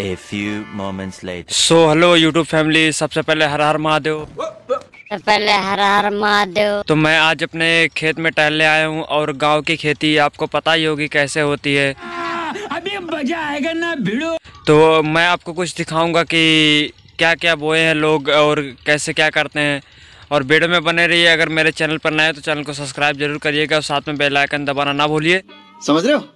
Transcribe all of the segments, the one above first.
A few moments later. So hello YouTube family सबसे पहले हर हर महादेव सबसे पहले हर हर महादेव तो मैं आज अपने खेत में टहलने आया हूँ और गांव की खेती आपको पता ही होगी कैसे होती है अभी मजा आएगा ना भिड़ो तो मैं आपको कुछ दिखाऊंगा कि क्या क्या बोए हैं लोग और कैसे क्या करते हैं और वीडियो में बने रहिए अगर मेरे चैनल पर नए तो चैनल को सब्सक्राइब जरूर करिएगा और साथ में बेल आइकन दबाना ना भूलिए समझ रहे हो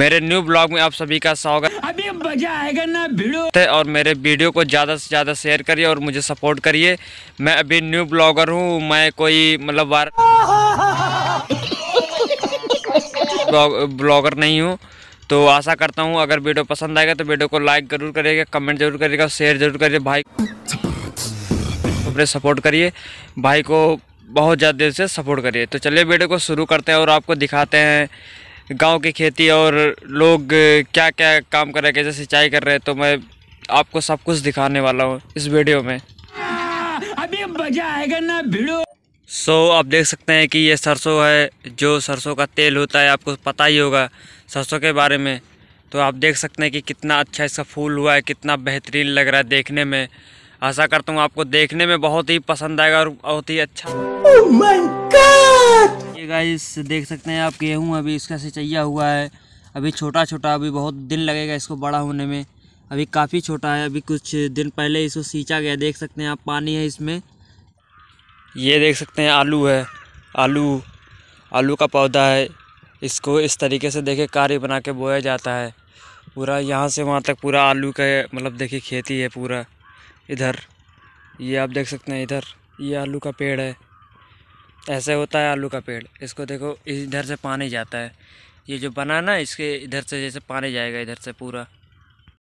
मेरे न्यू ब्लॉग में आप सभी का स्वागत अभी मजा आएगा ना वीडियो और मेरे वीडियो को ज़्यादा से ज़्यादा शेयर करिए और मुझे सपोर्ट करिए मैं अभी न्यू ब्लॉगर हूँ मैं कोई मतलब वार ब्लॉगर नहीं हूँ तो आशा करता हूँ अगर वीडियो पसंद आएगा तो वीडियो को लाइक ज़रूर करिएगा कमेंट जरूर करिएगा शेयर जरूर करिए भाई अपने सपोर्ट करिए भाई को बहुत ज़्यादा देर से सपोर्ट करिए तो चलिए वीडियो को शुरू करते हैं और आपको दिखाते हैं गांव की खेती और लोग क्या क्या काम कर रहे हैं कैसे सिंचाई कर रहे हैं तो मैं आपको सब कुछ दिखाने वाला हूँ इस वीडियो में अभी मजा आएगा ना भिड़ो सो so, आप देख सकते हैं कि ये सरसों है जो सरसों का तेल होता है आपको पता ही होगा सरसों के बारे में तो आप देख सकते हैं कि कितना अच्छा इसका फूल हुआ है कितना बेहतरीन लग रहा है देखने में आशा करता हूँ आपको देखने में बहुत ही पसंद आएगा और बहुत ही अच्छा oh गाइस देख सकते हैं आप गेहूँ अभी इसका सिंचैया हुआ है अभी छोटा छोटा अभी बहुत दिन लगेगा इसको बड़ा होने में अभी काफ़ी छोटा है अभी कुछ दिन पहले इसको सींचा गया देख सकते हैं आप पानी है इसमें ये देख सकते हैं आलू है आलू आलू का पौधा है इसको इस तरीके से देखे कार्य बना के बोया जाता है पूरा यहाँ से वहाँ तक पूरा आलू का मतलब देखिए खेती है पूरा इधर ये आप देख सकते हैं इधर ये आलू का पेड़ है ऐसे होता है आलू का पेड़ इसको देखो इधर से पानी जाता है ये जो बना ना इसके इधर से जैसे पानी जाएगा इधर से पूरा